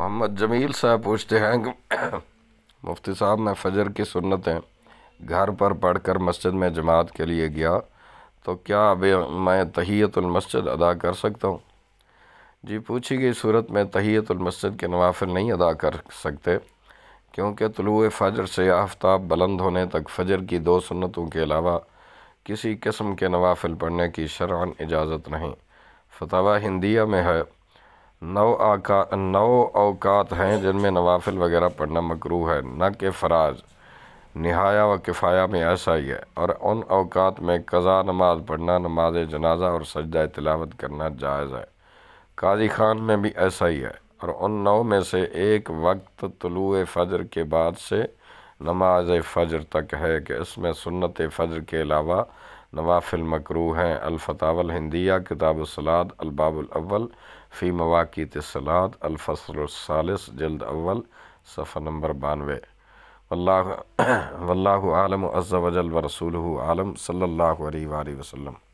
मोहम्मद जमील साहब पूछते हैं मुफ्ती साहब मैं फजर की सुन्नतें घर पर पढ़ कर मस्जिद में जमात के लिए गया तो क्या अभी मैं तहियतुलमस्जिद अदा कर सकता हूँ जी पूछी गई सूरत में तहियतुलमस्जिद के नवाफिल नहीं अदा कर सकते क्योंकि तलुए फजर से आफ्ताब बुलंद होने तक फजर की दो सुन्नतों के अलावा किसी किस्म के नवाफिल पढ़ने की शर्न इजाज़त नहीं फतवा हिंदिया में है نو نو اوقات ہیں جن میں نوافل وغیرہ پڑھنا مکرو ہے نہ کہ فراز نہایا و کفایہ میں ایسا ہی ہے اور ان اوقات میں قضا نماز پڑھنا نماز جنازہ اور سجدہ تلاوت کرنا جائز ہے قاضی خان میں بھی ایسا ہی ہے اور ان نو میں سے ایک وقت طلوع فجر کے بعد سے نماز فجر تک ہے کہ اس میں سنت فجر کے علاوہ نوافل مکروح ہیں الفتاو الہندیہ کتاب الصلاۃ الباب الاول فی مواقیت الصلاة الفصل الثالث جلد اول صفحہ نمبر بانوے واللہ واللہ عالم عز و جل و رسول عالم صلی اللہ علیہ وآلہ وسلم